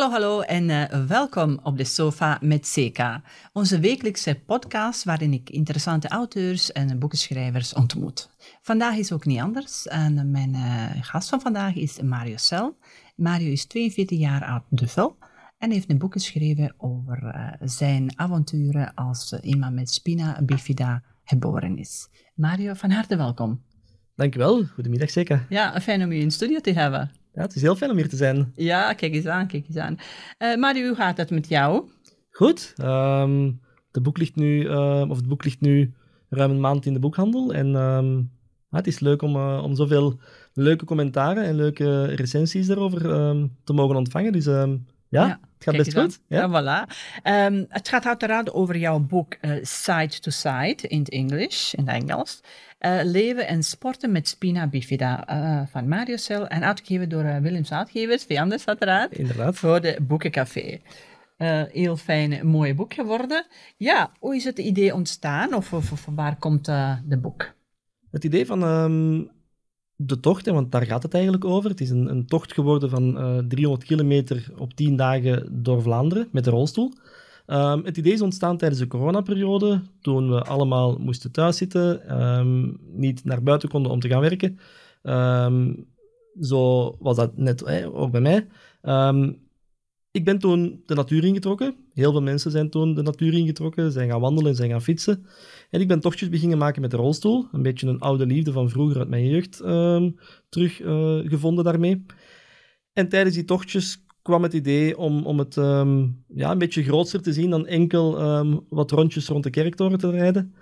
Hallo, hallo en eh, welkom op de sofa met CK, onze wekelijkse podcast waarin ik interessante auteurs en boekenschrijvers ontmoet. Vandaag is ook niet anders en mijn eh, gast van vandaag is Mario Cel. Mario is 42 jaar oud duvel en heeft een boek geschreven over eh, zijn avonturen als iemand met spina bifida geboren is. Mario, van harte welkom. Dankjewel, goedemiddag zeker. Ja, fijn om u in de studio te hebben het is heel fijn om hier te zijn. Ja, kijk eens aan, kijk eens aan. Uh, Mario, hoe gaat het met jou? Goed. Ehm, de boek ligt nu, ehm, of het boek ligt nu ruim een maand in de boekhandel. En ehm, het is leuk om, eh, om zoveel leuke commentaren en leuke recensies daarover te mogen ontvangen. Dus ja? Het gaat best goed. Ja, voilà. Ehm, het gaat uiteraard over jouw boek eh, Side to Side in het Engels. In het Engels. Eh, Leven en sporten met spina bifida eh, van Mario Cel en uitgegeven door Willems Uitgevers, Viandes uiteraard. Inderdaad. Voor de Boekencafé. heel fijn, mooi boek geworden. Ja, hoe is het idee ontstaan of, of, waar komt het boek? Het idee van ehm, de tocht, en want daar gaat het eigenlijk over. Het is een, een tocht geworden van 300 eh, kilometer op 10 dagen door Vlaanderen met de rolstoel. Ehm, het idee is ontstaan tijdens de coronaperiode, toen we allemaal moesten thuiszitten, um, niet naar buiten konden om te gaan werken. Ehm, zo was dat net hè, ook bij mij ik ben toen de natuur ingetrokken. Heel veel mensen zijn toen de natuur ingetrokken, zijn gaan wandelen, zijn gaan fietsen. En ik ben tochtjes beginnen maken met de rolstoel. Een beetje een oude liefde van vroeger uit mijn jeugd ehm, teruggevonden eh, daarmee. En tijdens die tochtjes kwam het idee om, om het ehm, ja, een beetje groter te zien dan enkel ehm, wat rondjes rond de kerktoren te rijden.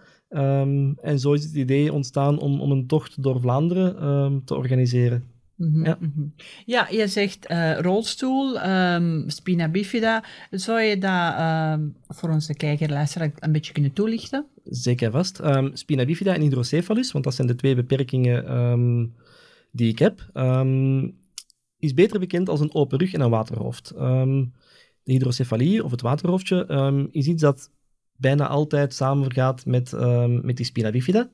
en zo is het idee ontstaan om, om een tocht door Vlaanderen te organiseren. Mhm, ja. Mhm. ja, je zegt eh, rolstoel, um, spina bifida. Zou je dat ehm, voor onze kijker, een beetje kunnen toelichten? Zeker vast. Um, spina bifida en hydrocephalus, want dat zijn de twee beperkingen die ik heb, is beter bekend als een open rug en een waterhoofd. de hydrocefalie, of het waterhoofdje, is iets dat bijna altijd samengaat met, met die spina bifida.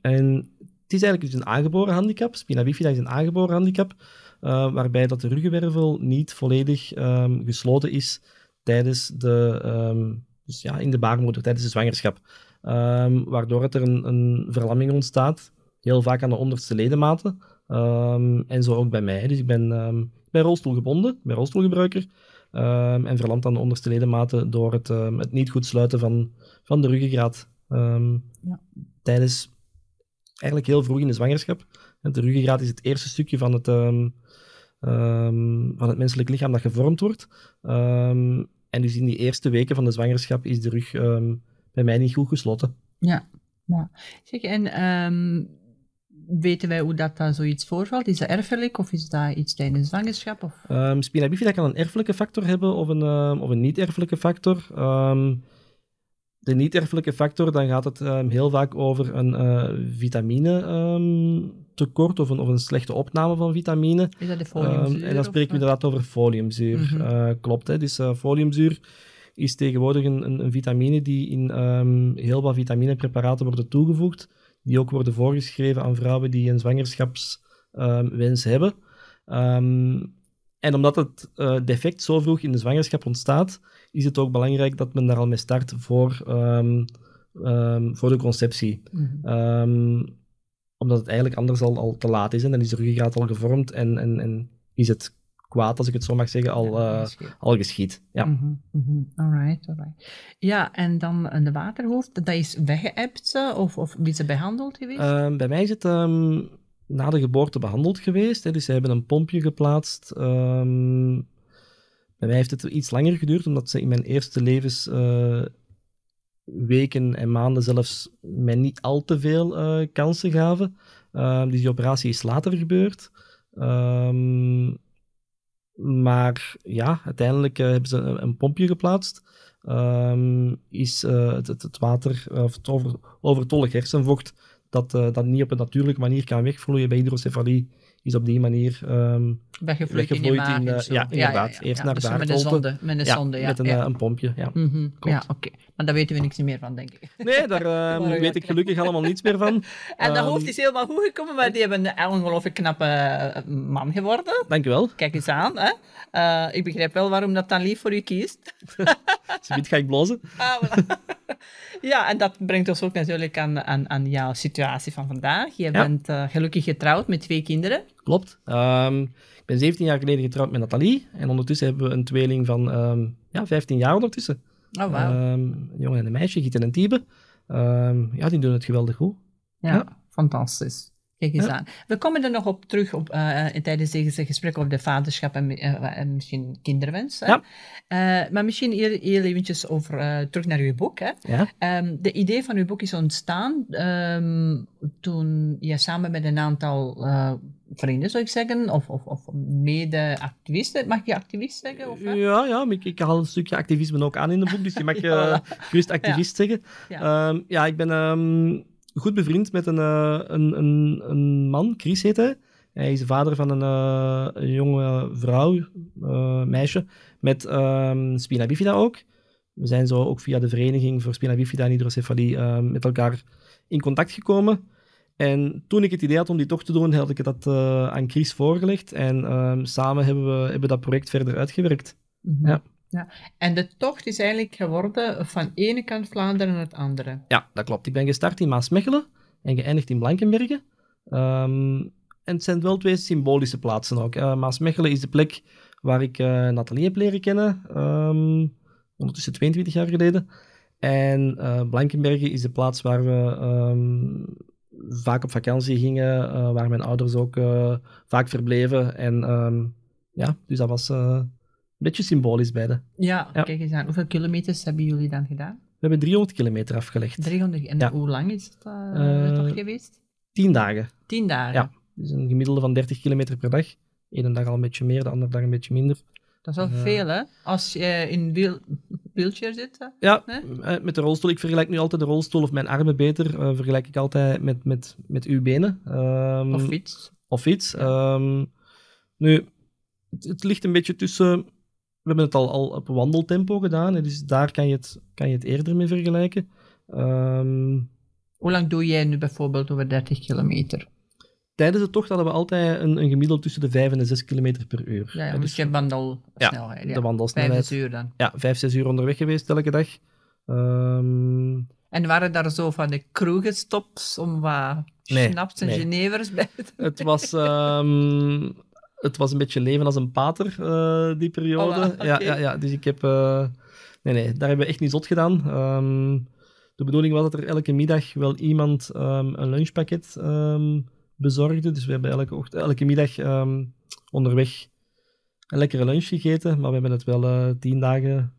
en het is eigenlijk dus een aangeboren handicap. Spina bifida is een aangeboren handicap, eh, waarbij dat de ruggenwervel niet volledig ehm, gesloten is tijdens de, um, dus ja, in de baarmoeder, tijdens de zwangerschap. Ehm, waardoor het er een, een, verlamming ontstaat, heel vaak aan de onderste ledematen. en zo ook bij mij. Dus ik ben, bij rolstoelgebonden, ben rolstoelgebruiker. en verlamd aan de onderste ledematen door het, het niet goed sluiten van, van de ruggengraat. Ja. Tijdens eigenlijk heel vroeg in de zwangerschap. De ruggengraat is het eerste stukje van het, um, van het menselijk lichaam dat gevormd wordt. Ehm, en dus in die eerste weken van de zwangerschap is de rug bij mij niet goed gesloten. Ja, Zeg, en weten wij hoe dat daar zoiets voorvalt? Is dat erfelijk of is dat iets tijdens de zwangerschap? Of? spina bifida kan een erfelijke factor hebben of een, of een niet-erfelijke factor de niet-erfelijke factor, dan gaat het ehm, heel vaak over een uh, vitamine ehm, tekort of een, of een slechte opname van vitamine. Is dat de foliumzuur? Ehm, en dan spreken we inderdaad over foliumzuur. Mhm. Eh, klopt, hè? dus eh, foliumzuur is tegenwoordig een, een, een vitamine die in heel wat vitaminepreparaten wordt toegevoegd, die ook worden voorgeschreven aan vrouwen die een zwangerschapswens hebben. en omdat het defect zo vroeg in de zwangerschap ontstaat, is het ook belangrijk dat men daar al mee start voor, ehm, ehm, voor de conceptie. Mhm. Ehm, omdat het eigenlijk anders al, al te laat is en dan is de ruggengraat al gevormd en, en, en is het kwaad, als ik het zo mag zeggen, al, eh, al geschiet. Ja. Mhm, mhm. Alright, Ja, en dan eh, de waterhoofd, dat is weggeëpt of, of is het behandeld geweest? bij mij is het na de geboorte behandeld geweest. Dus ze hebben een pompje geplaatst bij mij heeft het iets langer geduurd, omdat ze in mijn eerste levensweken eh, en maanden zelfs mij niet al te veel eh, kansen gaven. Ehm, dus die operatie is later gebeurd. Ehm, maar ja, uiteindelijk eh, hebben ze een, pompje geplaatst. Ehm, is het, het, water, of het overtollig hersenvocht, dat, dat niet op een natuurlijke manier kan wegvloeien bij hydrocefalie, is op die manier weggevloeid, in, in eh, ja, inderdaad. Ja, naar dus met een zonde, met een, zonde, met eh, een, pompje, ja. Mhm. oké. Maar daar weten we niks meer van, denk ik. Nee, daar eh, weet ik gelukkig allemaal niets meer van. en dat ehm, hoofd is helemaal goed gekomen, maar die hebben een ongelooflijk knappe man geworden. Dankjewel. Kijk eens aan, hè. ik begrijp wel waarom dat dan lief voor u kiest. Zoiets ga ik blozen. Ah, voilà. ja, en dat brengt ons ook natuurlijk aan, aan, aan jouw situatie van vandaag. Je bent gelukkig getrouwd met twee kinderen. Klopt. Ehm, ik ben 17 jaar geleden getrouwd met Nathalie. En ondertussen hebben we een tweeling van ehm, ja, 15 jaar ondertussen. Oh, wow. Ehm, een jongen en een meisje, Gieten en Tiebe. ja, die doen het geweldig goed. ja. fantastisch. We komen er nog op terug op, uh, tijdens deze gesprek over de vaderschap en, eh, misschien kinderwens. maar misschien heel, heel eventjes over, terug naar uw boek. Hè? Ehm, de idee van uw boek is ontstaan ehm, toen je ja, samen met een aantal vrienden, zou ik zeggen, of, of, of mede-activisten. Mag je activist zeggen? Of, ja, ja ik, ik, haal een stukje activisme ook aan in het boek, dus je mag gerust activist zeggen. Ehm, ja. ik ben goed bevriend met een, eh, een, een, een, man, Chris heet hij. Hij is de vader van een, eh, jonge vrouw, eh, meisje, met um, spina bifida ook. We zijn zo ook via de vereniging voor spina bifida en hydrocefalie ehm, met elkaar in contact gekomen. En toen ik het idee had om die toch te doen, had ik dat aan Chris voorgelegd. En ehm, samen hebben we hebben dat project verder uitgewerkt. Mhm. Ja. Ja. En de tocht is eigenlijk geworden van ene kant Vlaanderen naar het andere. Ja, dat klopt. Ik ben gestart in Maasmechelen en geëindigd in Blankenbergen. Ehm, en het zijn wel twee symbolische plaatsen ook. Maasmechelen is de plek waar ik uh, Nathalie heb leren kennen, ehm, ondertussen 22 jaar geleden. En uh, eh, Blankenbergen is de plaats waar we ehm, vaak op vakantie gingen, eh, waar mijn ouders ook vaak verbleven. En ja, dus dat was beetje symbolisch beide. Ja, ja, kijk eens aan. Hoeveel kilometers hebben jullie dan gedaan? We hebben 300 kilometer afgelegd. 300, en hoe lang is eh, eh, dat toch geweest? 10 dagen. 10 dagen? Ja, dus een gemiddelde van 30 kilometer per dag. Eén dag al een beetje meer, de andere dag een beetje minder. Dat is wel eh. veel, hè? Als je in een wheelchair zit. Ja, met de rolstoel. Ik vergelijk nu altijd de rolstoel of mijn armen beter. vergelijk ik altijd met, met, met uw benen. Ehm, of iets. Of iets. Ehm, nu, het, ligt een beetje tussen we hebben het al, op wandeltempo gedaan, dus daar kan je het, kan je het eerder mee vergelijken. Ehm, Hoe lang doe jij nu bijvoorbeeld over 30 kilometer? Tijdens de tocht hadden we altijd een, een gemiddelde tussen de 5 en de 6 kilometer per uur. Ja, dus, dus, je wandelsnelheid. Ja, de wandelsnelheid. 5, uur dan. Ja, 5, 6 uur onderweg geweest elke dag. Ehm, en waren daar zo van de kroegenstops om wat snaps en genevers bij te Het was... Ehm, het was een beetje leven als een pater, eh, die periode. ja, ja, ja, dus ik heb... Eh, nee, nee, daar hebben we echt niet zot gedaan. Ehm, de bedoeling was dat er elke middag wel iemand ehm, een lunchpakket ehm, bezorgde. Dus we hebben elke, ochtend, elke middag onderweg een lekkere lunch gegeten. Maar we hebben het wel eh, tien dagen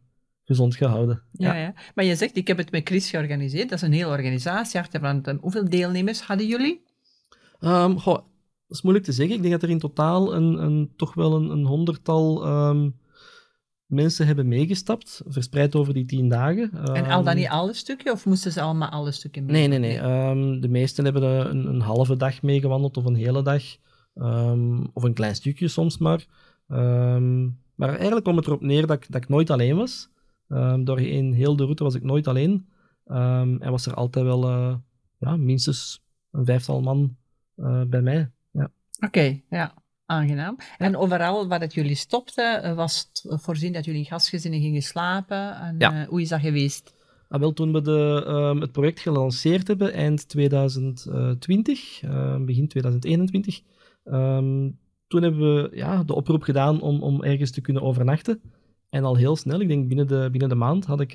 gezond gehouden. Ja, ja. maar je zegt, ik heb het met Chris georganiseerd. Dat is een hele organisatie. Hoeveel deelnemers hadden jullie? Um, goh, dat is moeilijk te zeggen. Ik denk dat er in totaal een, een toch wel een, een honderdtal ehm, mensen hebben meegestapt, verspreid over die tien dagen. en al dan ehm, niet alle stukken, of moesten ze allemaal alle stukken mee? Nee, nee, nee. Ehm, de meesten hebben een, een, halve dag meegewandeld, of een hele dag, of een klein stukje soms maar. maar eigenlijk kwam het erop neer dat ik, dat ik nooit alleen was. doorheen heel de route was ik nooit alleen. en was er altijd wel eh, ja, minstens een vijftal man eh, bij mij. Oké, ja. Aangenaam. En overal waar het jullie stopte, eh, was het voorzien dat jullie in gastgezinnen gingen slapen? En, eh, hoe is dat geweest? Ah, wel, toen we de, ehm, het project gelanceerd hebben, eind 2020, ehm, begin 2021, ehm, toen hebben we ja, de oproep gedaan om, om ergens te kunnen overnachten. En al heel snel, ik denk binnen de, binnen de maand, had ik,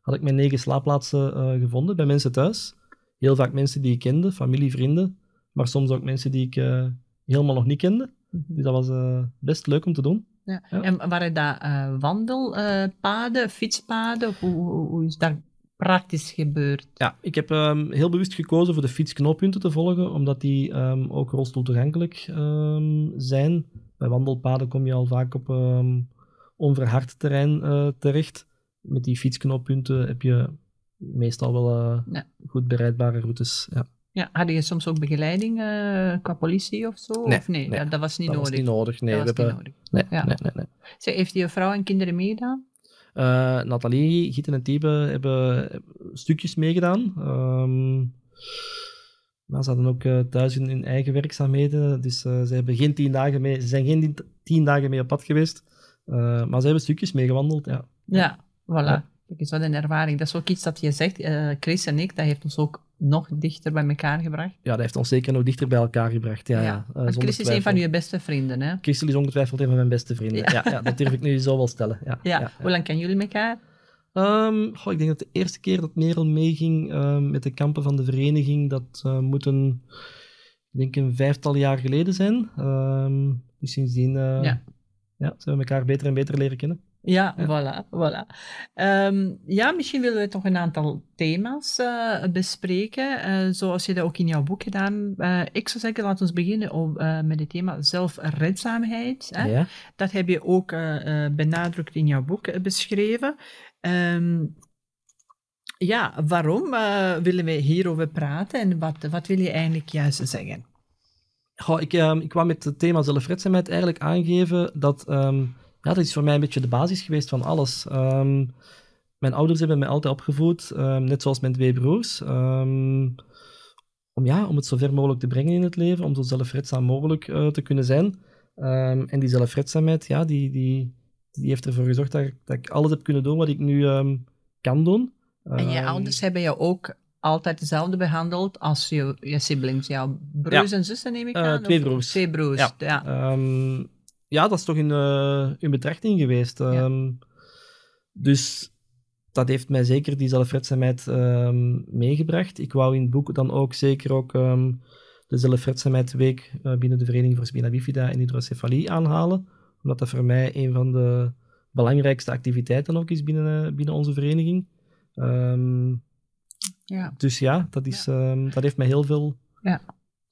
had ik mijn negen slaapplaatsen eh, gevonden bij mensen thuis. Heel vaak mensen die ik kende, familie, vrienden maar soms ook mensen die ik eh, helemaal nog niet kende. Mhm. Dus dat was eh, best leuk om te doen. Ja. En waren dat eh, wandelpaden, fietspaden? hoe, is dat praktisch gebeurd? Ja, ik heb ehm, heel bewust gekozen voor de fietsknooppunten te volgen, omdat die ehm, ook rolstoeltoegankelijk um, zijn. Bij wandelpaden kom je al vaak op onverhard terrein terecht. Met die fietsknooppunten heb je meestal wel goed bereidbare routes. Ja. Ja, had je soms ook begeleiding eh, qua politie of zo? Nee, of nee, Dat, was niet nodig. Dat was niet nodig, nee. Dat was niet nodig. Nee, ja. nee, nee, nee. heeft die vrouw en kinderen meegedaan? Eh, Nathalie, Gieten en Tibbe hebben stukjes meegedaan. Ehm, maar ze hadden ook eh, thuis hun, eigen werkzaamheden. Dus ze, hebben geen tien dagen mee, ze zijn geen tien dagen mee op pad geweest. maar ze hebben stukjes meegewandeld, ja. Ja, voilà. Dat is wat een ervaring. Dat is ook iets dat je zegt, eh, Chris en ik, dat heeft ons ook nog dichter bij elkaar gebracht. Ja, dat heeft ons zeker nog dichter bij elkaar gebracht. Ja, ja. ja. Eh, Chris is een van uw beste vrienden, hè? Chris is ongetwijfeld een van mijn beste vrienden. Ja, ja, dat durf ik nu zo wel stellen. Ja, Hoe lang kennen jullie elkaar? Um, ik denk dat de eerste keer dat Merel meeging ehm, met de kampen van de vereniging, dat eh, moet een, ik denk een vijftal jaar geleden zijn. Um, dus sindsdien ja. zijn we elkaar beter en beter leren kennen. Ja, ja, voilà. voilà. Ehm, ja, misschien willen we toch een aantal thema's eh, bespreken, eh, zoals je dat ook in jouw boek gedaan. Uh, ik zou zeggen, laten we beginnen op, met het thema zelfredzaamheid. Hè? Ja. Dat heb je ook benadrukt in jouw boek beschreven. Ehm, ja, waarom willen we hierover praten en wat, wat wil je eigenlijk juist zeggen? ik, ehm, ik kwam met het thema zelfredzaamheid eigenlijk aangeven dat ja, dat is voor mij een beetje de basis geweest van alles. Ehm, mijn ouders hebben mij altijd opgevoed, ehm, net zoals mijn twee broers. Ehm, om, ja, om het zo ver mogelijk te brengen in het leven, om zo zelfredzaam mogelijk eh, te kunnen zijn. en die zelfredzaamheid, ja, die, die, die heeft ervoor gezorgd dat, dat ik alles heb kunnen doen wat ik nu kan doen. en je ouders hebben jou ook altijd dezelfde behandeld als je, je siblings, jouw broers en zussen neem ik eh, aan? twee broers. Twee broers, ja. ja ja, dat is toch in, uh, in betrachting geweest. Ehm. dus dat heeft mij zeker die zelfredzaamheid ehm, meegebracht. Ik wou in het boek dan ook zeker ook ehm, de zelfredzaamheid week eh, binnen de Vereniging voor Spina Bifida en Hydrocefalie aanhalen. Omdat dat voor mij een van de belangrijkste activiteiten ook is binnen, eh, binnen onze vereniging. ja. Dus ja, dat, is, dat heeft mij heel veel ja.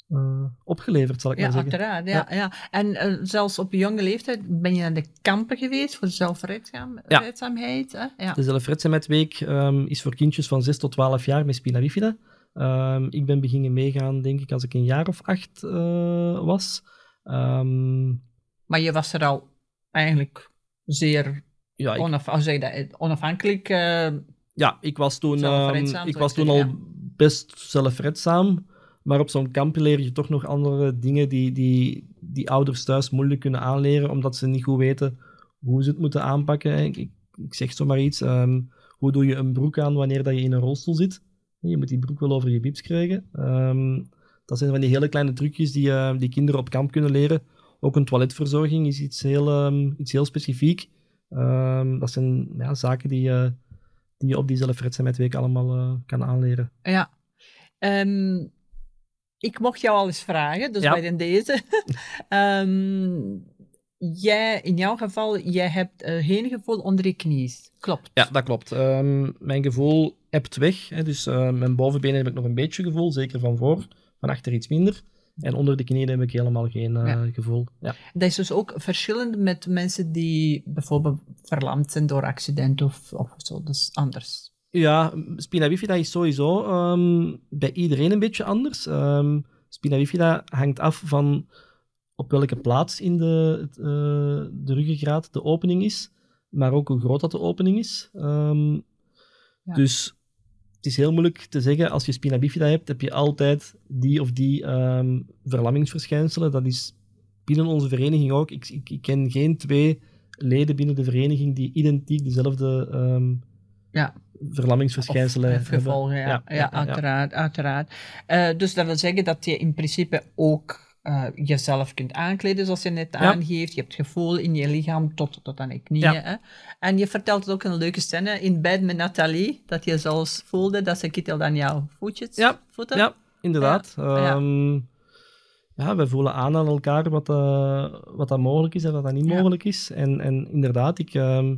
Eh, opgeleverd, zal ik maar zeggen. Uiteraard, ja, ja. ja. En eh, zelfs op jonge leeftijd ben je naar de kampen geweest voor zelfredzaamheid. Ja. ja. De zelfredzaamheidweek ehm, is voor kindjes van 6 tot 12 jaar met spina ehm, ik ben beginnen meegaan, denk ik, als ik een jaar of acht eh, was. Ehm, maar je was er al eigenlijk zeer ja, ik, dat, onafhankelijk. ja, ik was toen, ik was toen al best zelfredzaam. Maar op zo'n kamp leer je toch nog andere dingen die, die, die ouders thuis moeilijk kunnen aanleren, omdat ze niet goed weten hoe ze het moeten aanpakken. Ik, ik, zeg zomaar iets. Ehm, hoe doe je een broek aan wanneer dat je in een rolstoel zit? Je moet die broek wel over je bips krijgen. Ehm, dat zijn van die hele kleine trucjes die, eh, die kinderen op kamp kunnen leren. Ook een toiletverzorging is iets heel, ehm, iets heel specifiek. dat zijn ja, zaken die, eh, die je op die zelfredzaamheid week allemaal eh, kan aanleren. Ja ik mocht jou al eens vragen, dus bij deze. Ehm, jij, in jouw geval, jij hebt eh, geen gevoel onder je knies. Klopt. Ja, dat klopt. Ehm, mijn gevoel hebt weg. Hè, dus eh, mijn bovenbenen heb ik nog een beetje gevoel, zeker van voor, van achter iets minder. En onder de knieën heb ik helemaal geen eh, gevoel. Ja. Dat is dus ook verschillend met mensen die bijvoorbeeld verlamd zijn door accident of, of zo. Dat is anders. Ja, spina bifida is sowieso ehm, bij iedereen een beetje anders. Um, spina bifida hangt af van op welke plaats in de, uh, de ruggengraat de opening is, maar ook hoe groot dat de opening is. Ehm, dus het is heel moeilijk te zeggen, als je spina bifida hebt, heb je altijd die of die um, verlammingsverschijnselen. Dat is binnen onze vereniging ook. Ik, ik, ken geen twee leden binnen de vereniging die identiek dezelfde um, ja verlammingsverschijnselen of gevolgen, ja. Ja, uiteraard. uiteraard. Eh, dus dat wil zeggen dat je in principe ook eh, jezelf kunt aankleden, zoals je net aangeeft. Je hebt gevoel in je lichaam tot, tot aan je knieën. Hè? En je vertelt ook een leuke scène in bed met Nathalie, dat je zelfs voelde dat ze kittel aan jouw voetjes, ja. voeten. Ja, inderdaad. Um, ja, we voelen aan aan elkaar wat, uh, wat dat mogelijk is en wat dat niet mogelijk is. En, en inderdaad, ik, ehm,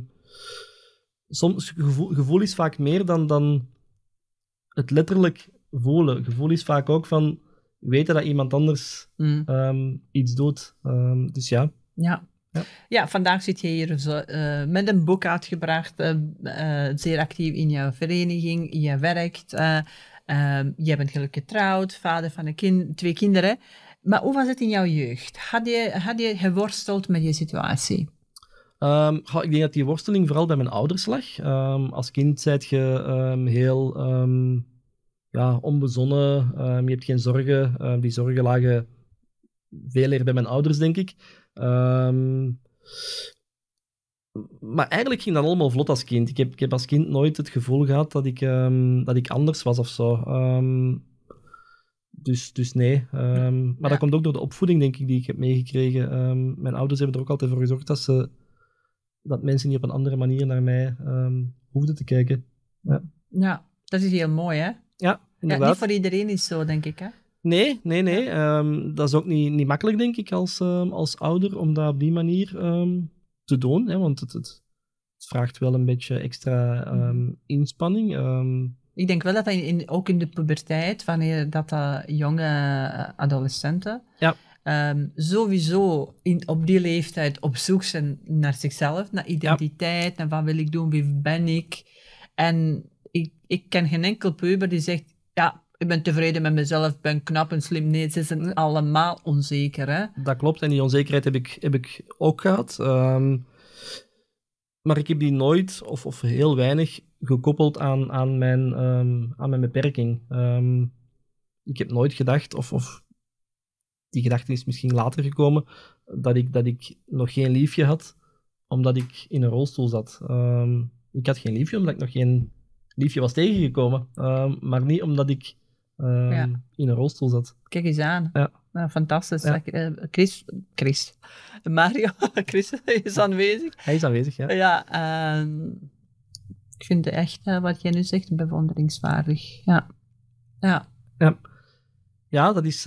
soms gevoel, gevoel is vaak meer dan, dan het letterlijk voelen. Gevoel is vaak ook van weten dat iemand anders mm. ehm, iets doet. Ehm, dus ja. ja. Ja. vandaag zit je hier zo, eh, met een boek uitgebracht, eh, eh, zeer actief in jouw vereniging, je werkt, ehm, je bent gelukkig getrouwd, vader van een kind, twee kinderen. Maar hoe was het in jouw jeugd? Had je, had je geworsteld met je situatie? Ehm, ik denk dat die worsteling vooral bij mijn ouders lag. Ehm, als kind zijt je ehm, heel ja, onbezonnen, je hebt geen zorgen. die zorgen lagen veel eerder bij mijn ouders, denk ik. maar eigenlijk ging dat allemaal vlot als kind. Ik heb, ik heb als kind nooit het gevoel gehad dat ik, dat ik anders was of zo. Dus, dus nee. maar dat komt ook door de opvoeding, denk ik, die ik heb meegekregen. mijn ouders hebben er ook altijd voor gezorgd dat ze dat mensen niet op een andere manier naar mij um, hoefden te kijken. Ja. ja, dat is heel mooi, hè? Ja, inderdaad. niet voor iedereen is zo, denk ik, hè? Nee, nee, nee. Ehm, dat is ook niet, niet makkelijk, denk ik, als, ehm, als ouder, om dat op die manier te doen. Hè? Want het, het, vraagt wel een beetje extra mhm. inspanning. ik denk wel dat, dat in, ook in de puberteit, wanneer dat, dat eh, jonge eh, adolescenten... Ja Ehm, sowieso in, op die leeftijd op zoek zijn naar zichzelf, naar identiteit, naar wat wil ik doen, wie ben ik. En ik, ik ken geen enkel puber die zegt, ja, ik ben tevreden met mezelf, ben knap en slim. Nee, ze zijn allemaal onzeker. Hè? Dat klopt, en die onzekerheid heb ik, heb ik ook gehad. Ehm, maar ik heb die nooit, of, of heel weinig, gekoppeld aan, aan, mijn, ehm, aan mijn beperking. ik heb nooit gedacht, of, of die gedachte is misschien later gekomen, dat ik, dat ik nog geen liefje had, omdat ik in een rolstoel zat. Ehm, ik had geen liefje, omdat ik nog geen liefje was tegengekomen. Ehm, maar niet omdat ik ehm, in een rolstoel zat. Kijk eens aan. Ja. fantastisch. Eh, Chris, Chris, Mario, Chris is aanwezig. Hij is aanwezig, ja. Ja, ik vind het echt, eh, wat jij nu zegt, bewonderingswaardig. Ja. Ja. Ja, ja dat is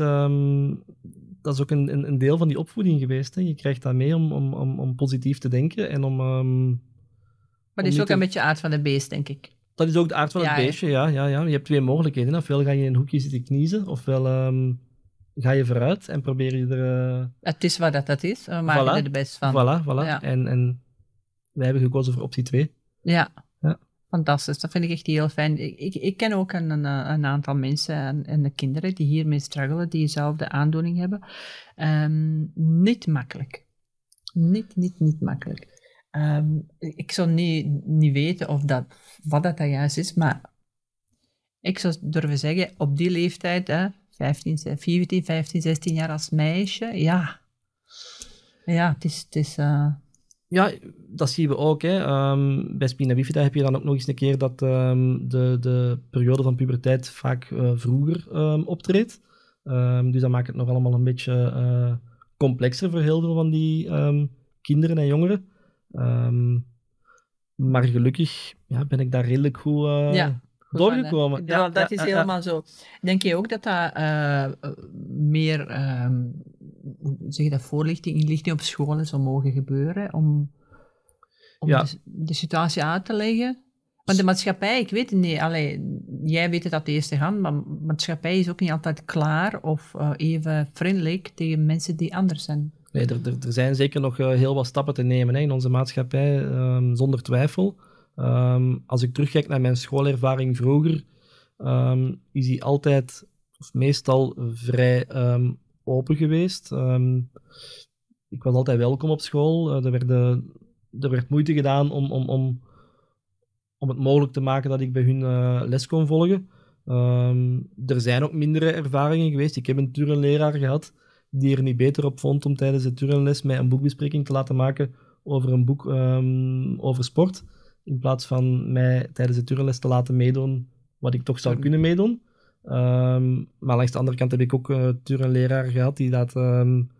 dat is ook een, een, een, deel van die opvoeding geweest. Hè. Je krijgt dat mee om, om, om, om positief te denken en om... Ehm, maar dat is ook een beetje aard van het beest, denk ik. Dat is ook de aard van het beestje, ja. ja, ja, Je hebt twee mogelijkheden. Ofwel ga je in een hoekje zitten kniezen, ofwel um, ga je vooruit en probeer je er... Eh, het is wat dat, dat is, eh, maar maken er de best van. Voilà, voilà. En, en wij hebben gekozen voor optie 2. Ja. Fantastisch, dat vind ik echt heel fijn. Ik, ik, ken ook een, een, aantal mensen en, en, de kinderen die hiermee struggelen, die dezelfde aandoening hebben. Ehm, niet makkelijk. Niet, niet, niet makkelijk. Ehm, ik zou niet, niet weten of dat, wat dat juist is, maar ik zou durven zeggen, op die leeftijd, hè, 15, 14, 15, 16 jaar als meisje, ja. Ja, het is... Het is eh, ja, dat zien we ook. Hè. Ehm, bij spina bifida heb je dan ook nog eens een keer dat ehm, de, de periode van puberteit vaak eh, vroeger ehm, optreedt. dus dat maakt het nog allemaal een beetje eh, complexer voor heel veel van die kinderen en jongeren. maar gelukkig ja, ben ik daar redelijk goed, eh, doorgekomen. ja, ja, dat is helemaal zo. Denk je ook dat dat meer zeg je dat, voorlichting, inlichting op scholen zou mogen gebeuren om, om de, situatie uit te leggen. Want de maatschappij, ik weet het niet, allee, jij weet het uit de eerste hand, maar maatschappij is ook niet altijd klaar of eh, even vriendelijk tegen mensen die anders zijn. Nee, er, zijn zeker nog eh, heel wat stappen te nemen hè, in onze maatschappij, ehm, zonder twijfel. Ehm, als ik terugkijk naar mijn schoolervaring vroeger, um, is die altijd of meestal vrij open geweest. Ehm, ik was altijd welkom op school. Eh, er, werd, er werd moeite gedaan om, om, om, om het mogelijk te maken dat ik bij hun eh, les kon volgen. Ehm, er zijn ook mindere ervaringen geweest. Ik heb een Turen-leraar gehad die er niet beter op vond om tijdens de turnles mij een boekbespreking te laten maken over een boek ehm, over sport. In plaats van mij tijdens de turnles te laten meedoen wat ik toch zou kunnen meedoen. Ehm, maar langs de andere kant heb ik ook uh, eh, een leraar gehad die dat, um,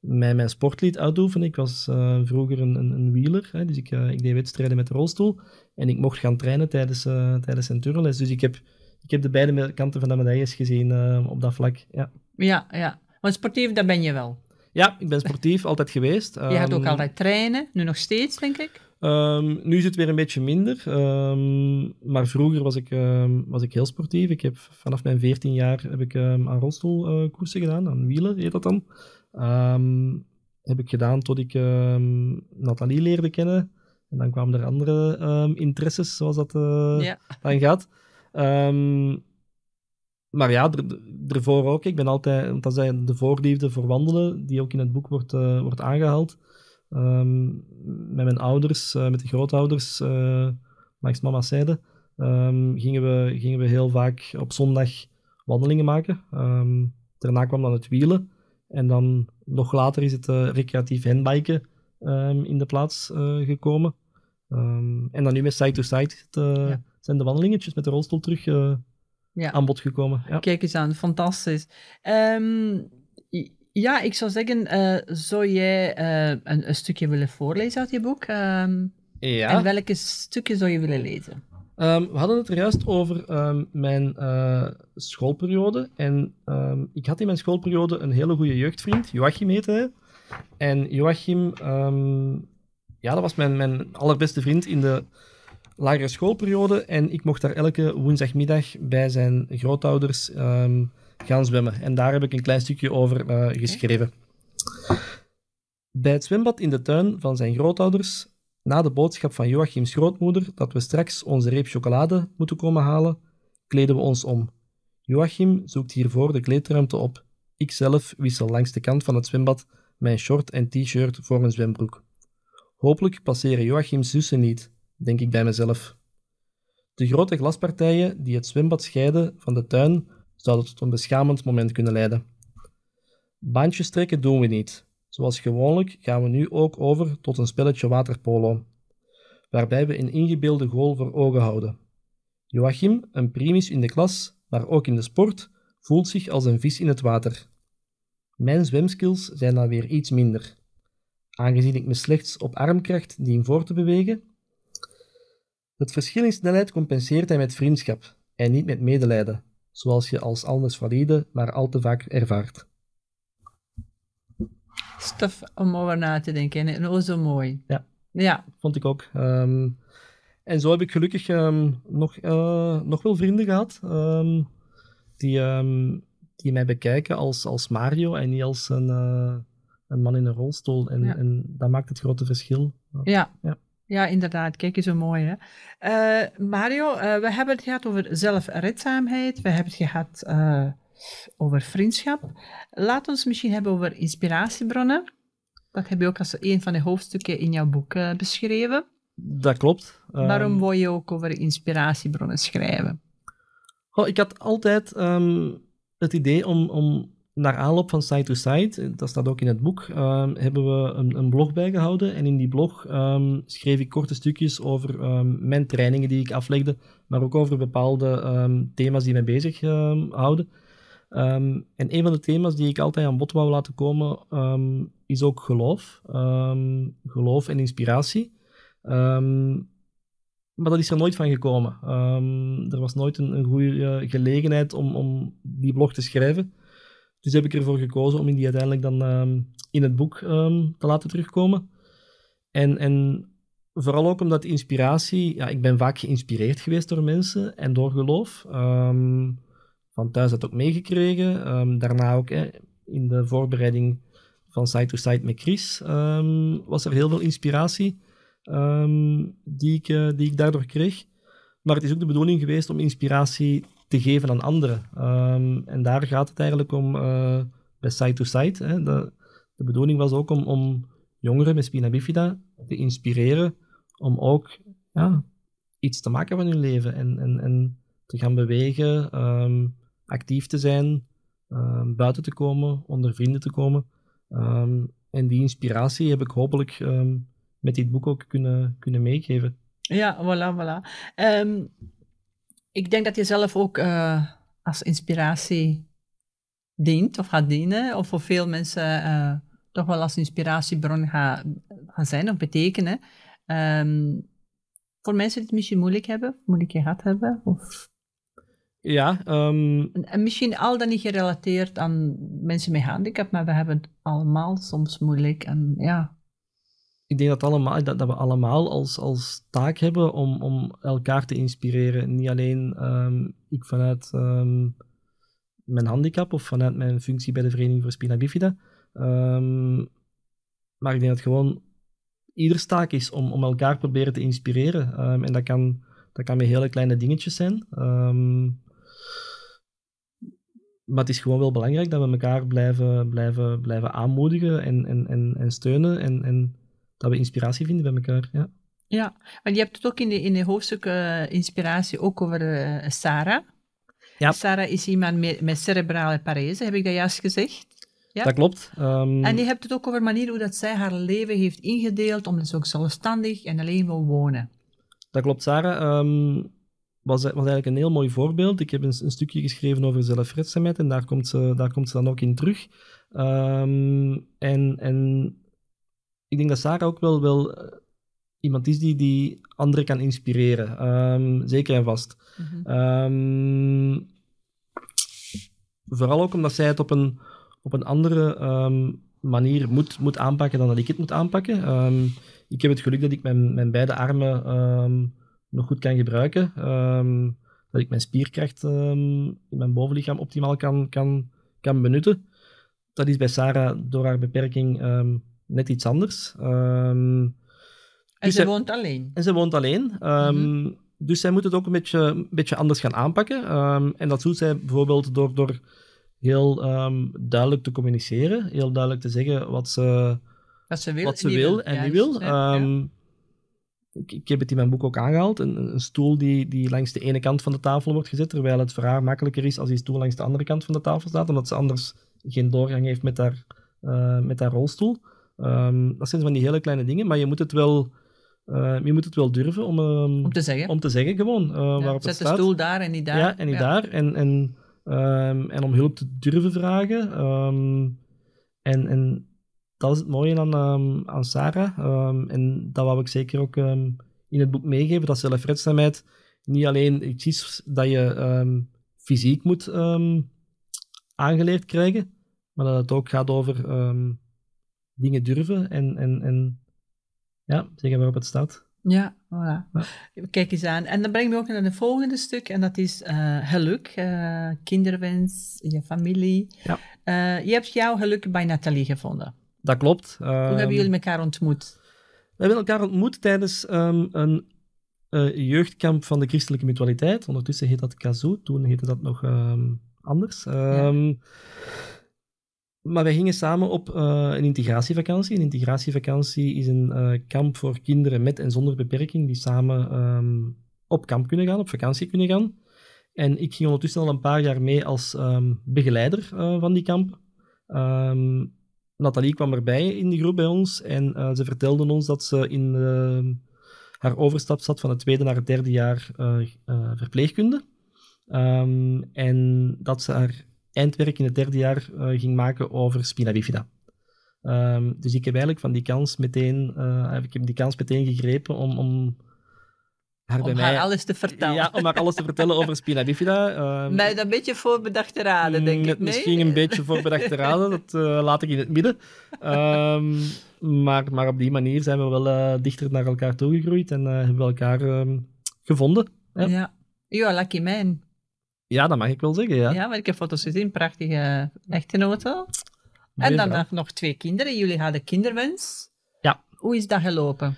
mij mijn sport liet uitoefenen. Ik was eh, vroeger een, een, een wieler, hè, dus ik, eh, ik, deed wedstrijden met de rolstoel. En ik mocht gaan trainen tijdens, tijdens een turnles. Dus ik heb, ik heb de beide kanten van de medailles gezien ehm, op dat vlak. Ja. ja, ja. Want sportief, dat ben je wel. Ja, ik ben sportief altijd geweest. Je gaat ook altijd trainen, nu nog steeds, denk ik. Ehm, nu is het weer een beetje minder. Ehm, maar vroeger was ik, ehm, was ik heel sportief. Ik heb vanaf mijn 14 jaar heb ik, aan rolstoelkoersen eh, gedaan, aan wielen heet dat dan. heb ik gedaan tot ik Nathalie leerde kennen. En dan kwamen er andere interesses, zoals dat uh, dan gaat. maar ja, ervoor ook. Ik ben altijd, want dat zijn de voorliefde voor wandelen, die ook in het boek wordt, eh, wordt aangehaald. Ehm, met mijn ouders, eh, met de grootouders, uh, eh, Max Mama zijde, ehm, gingen, we, gingen we heel vaak op zondag wandelingen maken. Ehm, daarna kwam dan het wielen. En dan nog later is het eh, recreatief handbiken in de plaats gekomen. en dan nu met side to side zijn de wandelingetjes met de rolstoel terug aan bod gekomen. Ja. Kijk eens aan, fantastisch ja, ik zou zeggen, eh, zou jij eh, een, een, stukje willen voorlezen uit je boek? Ehm, ja. En welke stukje zou je willen lezen? Ehm, we hadden het er juist over ehm, mijn eh, schoolperiode. En ik had in mijn schoolperiode een hele goede jeugdvriend, Joachim heette hij. En Joachim, ja, dat was mijn, mijn allerbeste vriend in de lagere schoolperiode. En ik mocht daar elke woensdagmiddag bij zijn grootouders gaan zwemmen. En daar heb ik een klein stukje over eh, geschreven. Bij het zwembad in de tuin van zijn grootouders, na de boodschap van Joachims grootmoeder dat we straks onze reep chocolade moeten komen halen, kleden we ons om. Joachim zoekt hiervoor de kleedruimte op. Ikzelf wissel langs de kant van het zwembad mijn short en t-shirt voor een zwembroek. Hopelijk passeren Joachim's zussen niet, denk ik bij mezelf. De grote glaspartijen die het zwembad scheiden van de tuin zou dat tot een beschamend moment kunnen leiden. Bandjes trekken doen we niet. Zoals gewoonlijk gaan we nu ook over tot een spelletje waterpolo, waarbij we een ingebeelde goal voor ogen houden. Joachim, een primus in de klas, maar ook in de sport, voelt zich als een vis in het water. Mijn zwemskills zijn dan weer iets minder, aangezien ik me slechts op armkracht dien voor te bewegen. Het verschil in snelheid compenseert hij met vriendschap en niet met medelijden zoals je als anders valide, maar al te vaak ervaart. Stof om over na te denken en nou, oh zo mooi. Ja, ja. vond ik ook. Ehm, en zo heb ik gelukkig ehm, nog, uh, nog wel vrienden gehad ehm, die, die mij bekijken als, als Mario en niet als een, eh, een man in een rolstoel. En, en dat maakt het grote verschil. ja. ja. Ja, inderdaad. Kijk eens zo mooi. Hè? Eh, Mario, eh, we hebben het gehad over zelfredzaamheid. We hebben het gehad eh, over vriendschap. Laat ons misschien hebben over inspiratiebronnen. Dat heb je ook als een van de hoofdstukken in jouw boek beschreven. Dat klopt. Ehm, Waarom wil je ook over inspiratiebronnen schrijven? Oh, ik had altijd ehm, het idee om, om naar aanloop van Side to Side, eh, dat staat ook in het boek, ehm, hebben we een, een, blog bijgehouden. En in die blog ehm, schreef ik korte stukjes over ehm, mijn trainingen die ik aflegde, maar ook over bepaalde thema's die mij bezig houden. en een van de thema's die ik altijd aan bod wou laten komen, is ook geloof. geloof en inspiratie. maar dat is er nooit van gekomen. er was nooit een, een goede eh, gelegenheid om, om die blog te schrijven. Dus heb ik ervoor gekozen om die uiteindelijk dan ehm, in het boek ehm, te laten terugkomen. En, en vooral ook omdat inspiratie, ja, ik ben vaak geïnspireerd geweest door mensen en door geloof. Ehm, van thuis dat ook meegekregen. daarna ook hè, in de voorbereiding van Side to Side met Chris was er heel veel inspiratie die, ik, eh, die ik daardoor kreeg. Maar het is ook de bedoeling geweest om inspiratie te geven aan anderen. Ehm, en daar gaat het eigenlijk om eh, bij side-to-side. de, de, bedoeling was ook om, om, jongeren met spina bifida te inspireren om ook ja, iets te maken van hun leven en, en, en te gaan bewegen, ehm, actief te zijn, ehm, buiten te komen, onder vrienden te komen. en die inspiratie heb ik hopelijk met dit boek ook kunnen, kunnen meegeven. Ja, voilà, voilà ik denk dat je zelf ook eh, als inspiratie dient of gaat dienen, of voor veel mensen eh, toch wel als inspiratiebron gaat gaan zijn of betekenen. Ehm, voor mensen die het misschien moeilijk hebben, moeilijk gehad hebben, of... Ja, ehm, en, misschien al dan niet gerelateerd aan mensen met handicap, maar we hebben het allemaal soms moeilijk. En ja, ik denk dat, allemaal, dat, dat, we allemaal als, als taak hebben om, om elkaar te inspireren. Niet alleen ehm, ik vanuit ehm, mijn handicap of vanuit mijn functie bij de Vereniging voor Spina Bifida. Ehm, maar ik denk dat gewoon ieders taak is om, om elkaar proberen te inspireren. en dat kan, dat kan met hele kleine dingetjes zijn. Maar het is gewoon wel belangrijk dat we elkaar blijven, blijven, blijven aanmoedigen en, en, en, en steunen. En, en dat we inspiratie vinden bij elkaar. Ja. Ja, want je hebt het ook in de, in de hoofdstuk eh, inspiratie ook over eh, Sarah. Ja. Sarah is iemand met, cerebrale parese, heb ik dat juist gezegd? Ja? Dat klopt. Ehm, en je hebt het ook over de manier hoe dat zij haar leven heeft ingedeeld, omdat ze ook zelfstandig en alleen wil wonen. Dat klopt, Sarah. Ehm, was, was eigenlijk een heel mooi voorbeeld. Ik heb een, een stukje geschreven over zelfredzaamheid en daar komt ze, daar komt ze dan ook in terug. Ehm, en, en ik denk dat Sarah ook wel, eh, iemand is die, die anderen kan inspireren. Ehm, zeker en vast. Mhm. Ehm, vooral ook omdat zij het op een, op een andere ehm, manier moet, moet aanpakken dan dat ik het moet aanpakken. ik heb het geluk dat ik mijn, mijn beide armen nog goed kan gebruiken. dat ik mijn spierkracht in mijn bovenlichaam optimaal kan, kan, kan benutten. Dat is bij Sarah door haar beperking net iets anders. Ehm, en dus ze hij, woont alleen. En ze woont alleen. Ehm, mhm. Dus zij moet het ook een beetje, een beetje anders gaan aanpakken. Ehm, en dat doet zij bijvoorbeeld door, door heel duidelijk te communiceren. Heel duidelijk te zeggen wat ze, wat ze wil, en, niet wil, Ik, heb het in mijn boek ook aangehaald. Een, stoel die, die langs de ene kant van de tafel wordt gezet, terwijl het voor haar makkelijker is als die stoel langs de andere kant van de tafel staat, omdat ze anders geen doorgang heeft met haar, eh, met haar rolstoel. Um, dat zijn van die hele kleine dingen, maar je moet het wel, ehm, je moet het wel durven om, ehm, om, te zeggen. om te zeggen gewoon. Eh, waarop zet het staat. de stoel daar en niet daar. Ja, en niet daar. En, en, en om hulp te durven vragen. en, en dat is het mooie aan, aan Sarah. en dat wou ik zeker ook in het boek meegeven, dat zelfredzaamheid niet alleen iets is dat je fysiek moet aangeleerd krijgen, maar dat het ook gaat over dingen durven en, en, en ja, zeggen waarop het staat. Ja, voilà. Kijk eens aan. En dan breng ik me ook naar het volgende stuk, en dat is eh, geluk, eh, kinderwens, je familie. Ja. Eh, je hebt jouw geluk bij Nathalie gevonden. Dat klopt. Hoe hebben ehm, jullie elkaar ontmoet? We hebben elkaar ontmoet tijdens ehm, een jeugdkamp van de christelijke mutualiteit. Ondertussen heet dat Kazoo, toen heette dat nog ehm, anders. Maar wij gingen samen op eh, een integratievakantie. Een integratievakantie is een eh, kamp voor kinderen met en zonder beperking die samen ehm, op kamp kunnen gaan, op vakantie kunnen gaan. En ik ging ondertussen al een paar jaar mee als ehm, begeleider eh, van die kamp. Ehm, Nathalie kwam erbij in de groep bij ons en ze vertelde ons dat ze in haar overstap zat van het tweede naar het derde jaar verpleegkunde. en dat ze haar eindwerk in het derde jaar eh, ging maken over spina bifida. Ehm, dus ik heb eigenlijk van die kans meteen, eh, ik heb die kans meteen gegrepen om, om haar bij mij... alles te vertellen. Ja, om haar alles te vertellen over spina bifida. Mij ehm, dat een beetje voorbedachte raden, denk ik. Misschien een beetje voorbedachte raden, dat eh, laat ik in het midden. Ehm, maar, maar op die manier zijn we wel dichter naar elkaar toegegroeid en hebben we elkaar gevonden. Ja. ja, lucky man. Ja, dat mag ik wel zeggen, ja. Ja, maar ik heb foto's gezien, prachtige echte echtgenoten. En dan nog, twee kinderen. Jullie hadden kinderwens. Ja. Hoe is dat gelopen?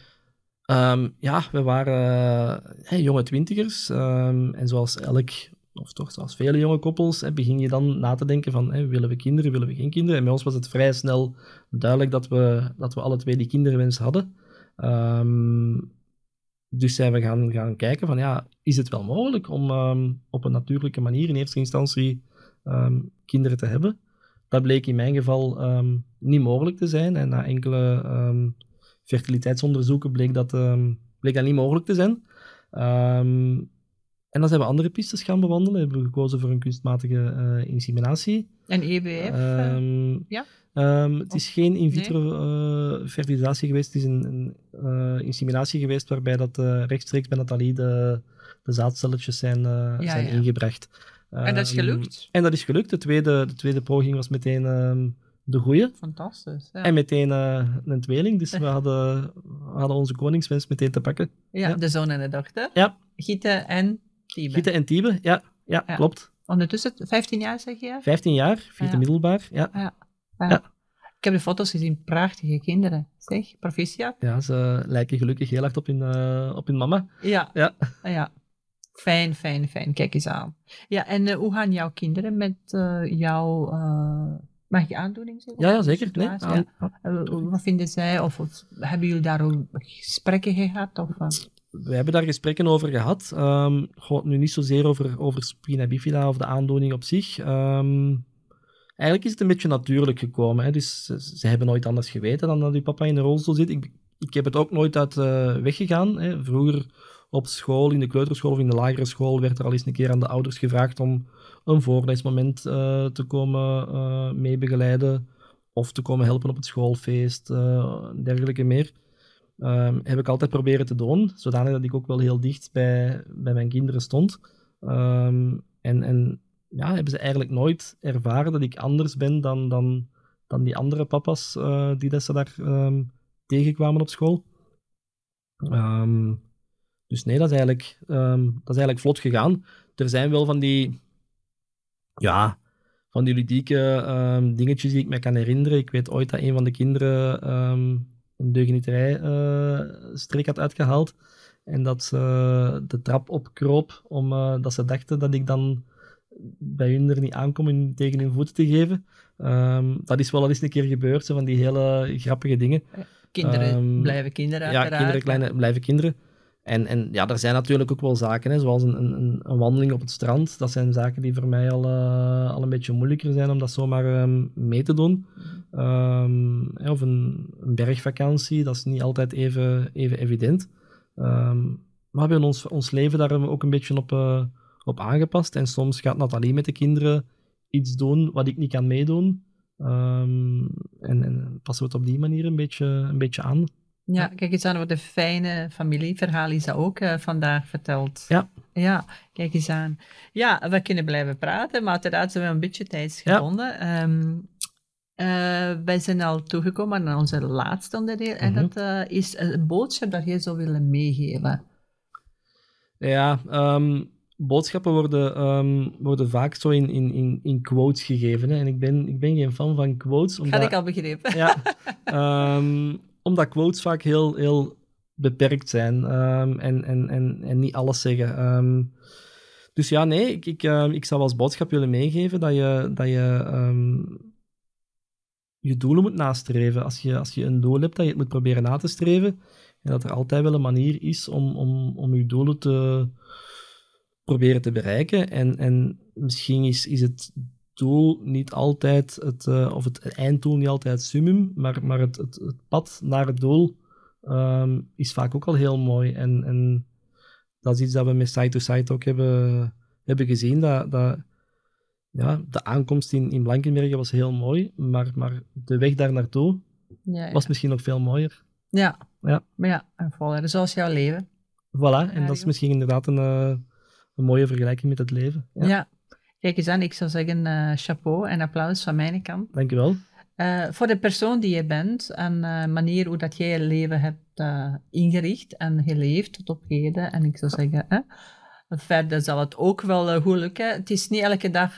Ehm, ja, we waren eh, jonge twintigers. Ehm, en zoals elk, of toch zoals vele jonge koppels, hey, begin je dan na te denken van, willen we kinderen, willen we geen kinderen? En bij ons was het vrij snel duidelijk dat we, dat we alle twee die kinderwens hadden. Ehm, dus zijn we gaan, gaan kijken van, ja, is het wel mogelijk om ehm, op een natuurlijke manier in eerste instantie ehm, kinderen te hebben. Dat bleek in mijn geval ehm, niet mogelijk te zijn. En na enkele fertiliteitsonderzoeken bleek dat, bleek dat niet mogelijk te zijn. En dan zijn we andere pistes gaan bewandelen. We Hebben gekozen voor een kunstmatige eh, inseminatie. En EBF? Eh. Ehm, ja. Ehm, het is oh, geen in vitro eh, fertilisatie geweest. Het is een, inseminatie geweest waarbij dat rechtstreeks bij Nathalie de, de zaadcelletjes zijn, zijn ingebracht. en dat is ehm, gelukt? En dat is gelukt. De tweede, de tweede poging was meteen de goeie. Fantastisch. Ja. En meteen een tweeling, dus we hadden, we hadden onze koningswens meteen te pakken. Ja, ja. de zoon en de dochter. Ja. Gieten en Tiebe. en Tibe, ja, ja, klopt. Ondertussen 15 jaar zeg je? 15 jaar, vierde middelbaar, ja. Ja. Ik heb de foto's gezien, prachtige kinderen. Zeg, proficiat. Ja, ze lijken gelukkig heel hard op hun, eh, op hun mama. Ja. ja. Ah, ja. Fijn, fijn, fijn. Kijk eens aan. Ja, en eh, hoe gaan jouw kinderen met uh, jouw... mag je aandoening zeggen? Ja, ja zeker. Nee, Ja. Ah, wat vinden zij? Of, hebben jullie daar gesprekken gehad? Of, we hebben daar gesprekken over gehad. Ehm, nu niet zozeer over, over spina bifida of de aandoening op zich. Ehm, eigenlijk is het een beetje natuurlijk gekomen. Hè? Dus ze, hebben nooit anders geweten dan dat uw papa in de rolstoel zit. Ik, ik heb het ook nooit uit uh, weggegaan. Hè? Vroeger op school, in de kleuterschool of in de lagere school, werd er al eens een keer aan de ouders gevraagd om een voorleesmoment eh, te komen uh, meebegeleiden of te komen helpen op het schoolfeest, uh, dergelijke meer. Ehm, heb ik altijd proberen te doen, zodanig dat ik ook wel heel dicht bij, bij mijn kinderen stond. Ehm, en en ja, hebben ze eigenlijk nooit ervaren dat ik anders ben dan, dan, dan die andere papa's eh, die dat ze daar ehm, tegenkwamen op school. dus nee, dat is, eigenlijk, dat is eigenlijk vlot gegaan. Er zijn wel van die, ja, van die ludieke dingetjes die ik me kan herinneren. Ik weet ooit dat een van de kinderen een deugnieterijstreek eh, had uitgehaald. En dat ze eh, de trap opkroop, omdat eh, ze dachten dat ik dan bij hun er niet aankom om tegen hun voeten te geven. Ehm, dat is wel al eens een keer gebeurd, zo van die hele grappige dingen. Kinderen ehm, blijven kinderen, uiteraard. Ja, kinderen kleine, blijven kinderen. En, en ja, er zijn natuurlijk ook wel zaken, hè, zoals een, een, een wandeling op het strand. Dat zijn zaken die voor mij al, eh, al een beetje moeilijker zijn om dat zomaar ehm, mee te doen. Ehm, of een, een, bergvakantie, dat is niet altijd even, even evident. Ehm, maar we hebben ons, ons leven daar ook een beetje op, eh, op aangepast. En soms gaat alleen met de kinderen iets doen wat ik niet kan meedoen. en, en passen we het op die manier een beetje, een beetje aan. Ja, kijk eens aan wat een fijne familieverhaal is dat ook eh, vandaag verteld. Ja. Ja, kijk eens aan. Ja, we kunnen blijven praten, maar uiteraard zijn we een beetje tijdsgebonden. Ja. Ehm, eh, wij zijn al toegekomen aan onze laatste onderdeel. En mhm. dat eh, is een boodschap dat jij zou willen meegeven. Ja, ehm, boodschappen worden, ehm, worden vaak zo in, in, in, quotes gegeven. En ik ben, ik ben geen fan van quotes. Omdat... Had ik al begrepen. Ja, omdat quotes vaak heel, heel beperkt zijn ehm, en, en, en, en niet alles zeggen. Ehm, dus ja, nee, ik, ik, eh, ik zou als boodschap willen meegeven dat je, dat je ehm, je doelen moet nastreven. Als je, als je een doel hebt, dat je het moet proberen na te streven. En dat er altijd wel een manier is om, om, om je doelen te proberen te bereiken. En, en misschien is, is het doel niet altijd, het, eh, of het einddoel niet altijd het summum, maar, maar het, het, pad naar het doel ehm, is vaak ook al heel mooi. En, en dat is iets dat we met side to side ook hebben, hebben gezien. Dat, dat, ja, de aankomst in, in Blankenbergen was heel mooi, maar, maar de weg daar naartoe ja, was misschien nog veel mooier. Ja, ja. maar ja, en voilà, zoals jouw leven. Voilà, en dat is misschien inderdaad een, eh, een mooie vergelijking met het leven. ja. Kijk eens aan, ik zou zeggen eh, chapeau en applaus van mijn kant. Dankjewel. Uh, voor de persoon die je bent en de eh, manier hoe dat jij je leven hebt ingericht en geleefd tot op heden. En ik zou zeggen, verder zal het ook wel goed lukken. Het is niet elke dag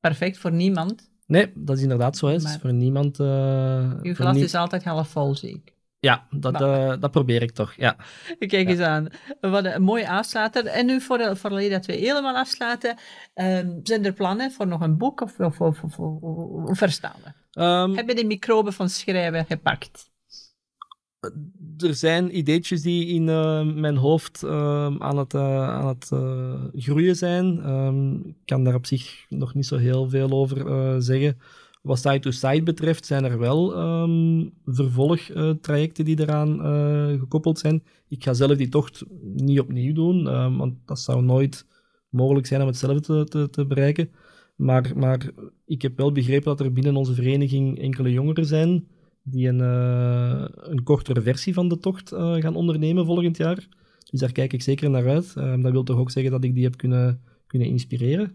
perfect voor niemand. Nee, dat is inderdaad zo. is voor niemand. je glas is altijd half vol, ik. Ja, dat, nou. eh, dat probeer ik toch. Ja. Kijk eens aan. Wat een mooi afsluiter. En nu, voor, voor dat we helemaal afsluiten, ehm, zijn er plannen voor nog een boek of, voor voor, voor, verstaan? Um, Heb je de microben van schrijven gepakt? Eh, er zijn ideetjes die in eh, mijn hoofd ehm, aan het, aan het groeien zijn. ik kan daar op zich nog niet zo heel veel over zeggen. Wat side-to-side betreft zijn er wel um, vervolgtrajecten die eraan eh, gekoppeld zijn. Ik ga zelf die tocht niet opnieuw doen, ehm, want dat zou nooit mogelijk zijn om hetzelfde te, te, te, bereiken. Maar, maar ik heb wel begrepen dat er binnen onze vereniging enkele jongeren zijn die een, eh, een kortere versie van de tocht eh, gaan ondernemen volgend jaar. Dus daar kijk ik zeker naar uit. Ehm, dat wil toch ook zeggen dat ik die heb kunnen, kunnen inspireren.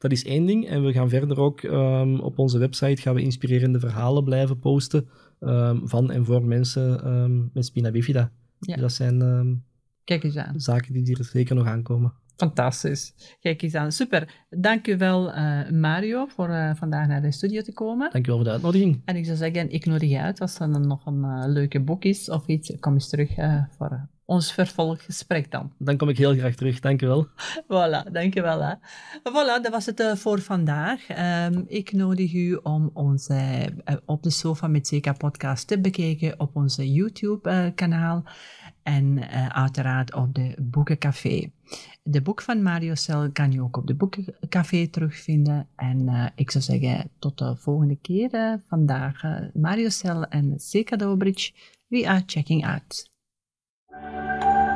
Dat is één ding. En we gaan verder ook ehm, op onze website gaan we inspirerende verhalen blijven posten ehm, van en voor mensen ehm, met spina bifida. Ja. Dus dat zijn Kijk eens aan. zaken die er zeker nog aankomen. Fantastisch. Kijk eens aan. Super. Dankjewel uh, eh, Mario voor eh, vandaag naar de studio te komen. Dankjewel voor de uitnodiging. En ik zou zeggen, ik nodig je uit als er nog een eh, leuke boek is of iets. Kom eens terug voor ons vervolggesprek dan. Dan kom ik heel graag terug, dankjewel. Voilà, dankjewel. Hè. Voilà, dat was het eh, voor vandaag. Ehm, ik nodig u om onze eh, Op de Sofa met CK podcast te bekijken op onze YouTube-kanaal eh, en uiteraard op de Boekencafé. De boek van Mario Cel kan je ook op de Boekencafé terugvinden. En ik zou zeggen, tot de volgende keer. vandaag Mario en CK Dobridge, We are checking out. Thank you.